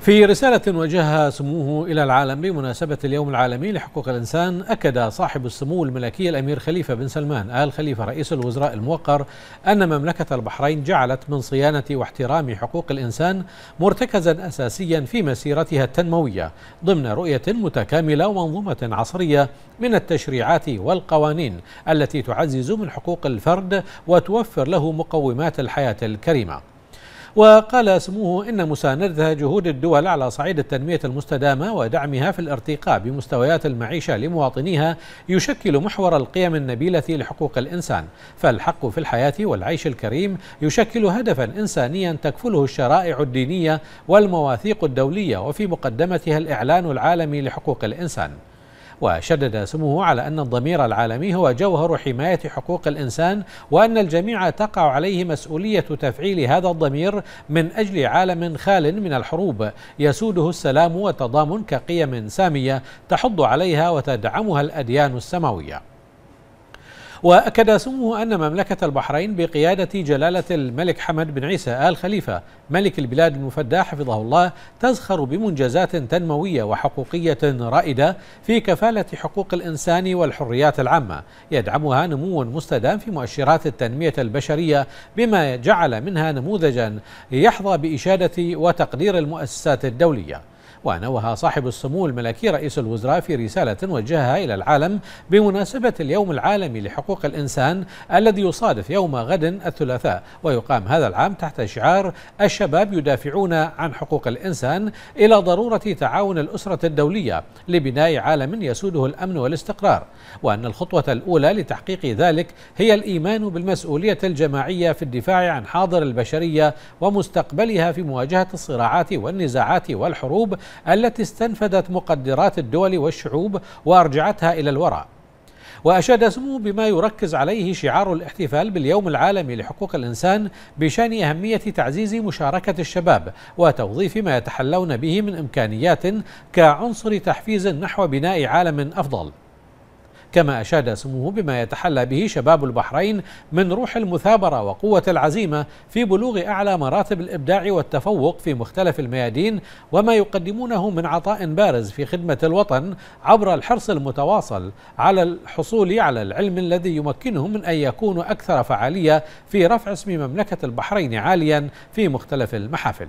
في رسالة وجهها سموه إلى العالم بمناسبة اليوم العالمي لحقوق الإنسان أكد صاحب السمو الملكي الأمير خليفة بن سلمان آل خليفة رئيس الوزراء الموقر أن مملكة البحرين جعلت من صيانة واحترام حقوق الإنسان مرتكزا أساسيا في مسيرتها التنموية ضمن رؤية متكاملة ومنظومة عصرية من التشريعات والقوانين التي تعزز من حقوق الفرد وتوفر له مقومات الحياة الكريمة وقال سموه إن مساندة جهود الدول على صعيد التنمية المستدامة ودعمها في الارتقاء بمستويات المعيشة لمواطنيها يشكل محور القيم النبيلة لحقوق الإنسان فالحق في الحياة والعيش الكريم يشكل هدفا إنسانيا تكفله الشرائع الدينية والمواثيق الدولية وفي مقدمتها الإعلان العالمي لحقوق الإنسان وشدد سموه على أن الضمير العالمي هو جوهر حماية حقوق الإنسان وأن الجميع تقع عليه مسؤولية تفعيل هذا الضمير من أجل عالم خال من الحروب يسوده السلام والتضامن كقيم سامية تحض عليها وتدعمها الأديان السماوية وأكد سموه أن مملكة البحرين بقيادة جلالة الملك حمد بن عيسى آل خليفة ملك البلاد المفدى حفظه الله تزخر بمنجزات تنموية وحقوقية رائدة في كفالة حقوق الإنسان والحريات العامة يدعمها نمو مستدام في مؤشرات التنمية البشرية بما جعل منها نموذجا يحظى بإشادة وتقدير المؤسسات الدولية ونوه صاحب السمو الملكي رئيس الوزراء في رسالة وجهها إلى العالم بمناسبة اليوم العالمي لحقوق الإنسان الذي يصادف يوم غد الثلاثاء ويقام هذا العام تحت شعار الشباب يدافعون عن حقوق الإنسان إلى ضرورة تعاون الأسرة الدولية لبناء عالم يسوده الأمن والاستقرار وأن الخطوة الأولى لتحقيق ذلك هي الإيمان بالمسؤولية الجماعية في الدفاع عن حاضر البشرية ومستقبلها في مواجهة الصراعات والنزاعات والحروب التي استنفدت مقدرات الدول والشعوب وارجعتها الى الوراء وأشاد سموه بما يركز عليه شعار الاحتفال باليوم العالمي لحقوق الإنسان بشأن أهمية تعزيز مشاركة الشباب وتوظيف ما يتحلون به من إمكانيات كعنصر تحفيز نحو بناء عالم أفضل كما أشاد سموه بما يتحلى به شباب البحرين من روح المثابرة وقوة العزيمة في بلوغ أعلى مراتب الإبداع والتفوق في مختلف الميادين وما يقدمونه من عطاء بارز في خدمة الوطن عبر الحرص المتواصل على الحصول على العلم الذي يمكنهم من أن يكونوا أكثر فعالية في رفع اسم مملكة البحرين عاليا في مختلف المحافل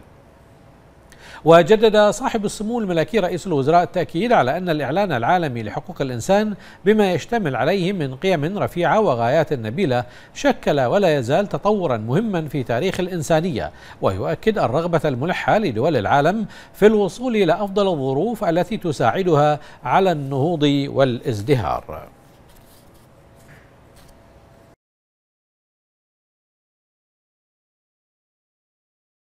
وجدد صاحب السمو الملكي رئيس الوزراء التأكيد على أن الإعلان العالمي لحقوق الإنسان بما يشتمل عليه من قيم رفيعة وغايات نبيلة شكل ولا يزال تطورا مهما في تاريخ الإنسانية ويؤكد الرغبة الملحة لدول العالم في الوصول إلى أفضل الظروف التي تساعدها على النهوض والازدهار